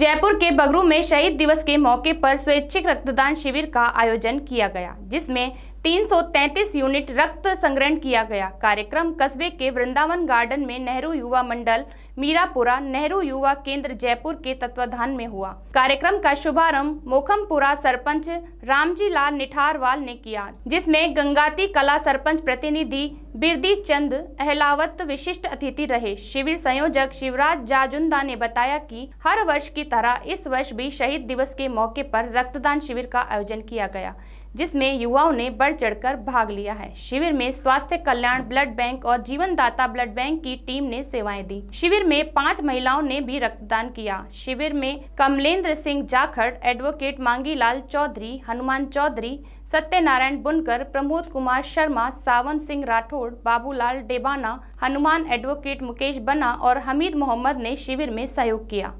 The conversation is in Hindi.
जयपुर के बगरू में शहीद दिवस के मौके पर स्वैच्छिक रक्तदान शिविर का आयोजन किया गया जिसमें 333 यूनिट रक्त संग्रहण किया गया कार्यक्रम कस्बे के वृंदावन गार्डन में नेहरू युवा मंडल मीरापुरा नेहरू युवा केंद्र जयपुर के तत्वाधान में हुआ कार्यक्रम का शुभारंभ मोखमपुरा सरपंच रामजी लाल निठारवाल ने किया जिसमें गंगाती कला सरपंच प्रतिनिधि बिरदी चंद अहलावत विशिष्ट अतिथि रहे शिविर संयोजक शिवराज जाजुंदा ने बताया कि हर वर्ष की तरह इस वर्ष भी शहीद दिवस के मौके पर रक्तदान शिविर का आयोजन किया गया जिसमें युवाओं ने बढ़ चढ़कर भाग लिया है शिविर में स्वास्थ्य कल्याण ब्लड बैंक और जीवनदाता ब्लड बैंक की टीम ने सेवाएं दी शिविर में पांच महिलाओं ने भी रक्तदान किया शिविर में कमलेंद्र सिंह जाखड़ एडवोकेट मांगीलाल चौधरी हनुमान चौधरी सत्यनारायण बुनकर प्रमोद कुमार शर्मा सावन सिंह राठौड़ बाबूलाल डेबाना हनुमान एडवोकेट मुकेश बना और हमीद मोहम्मद ने शिविर में सहयोग किया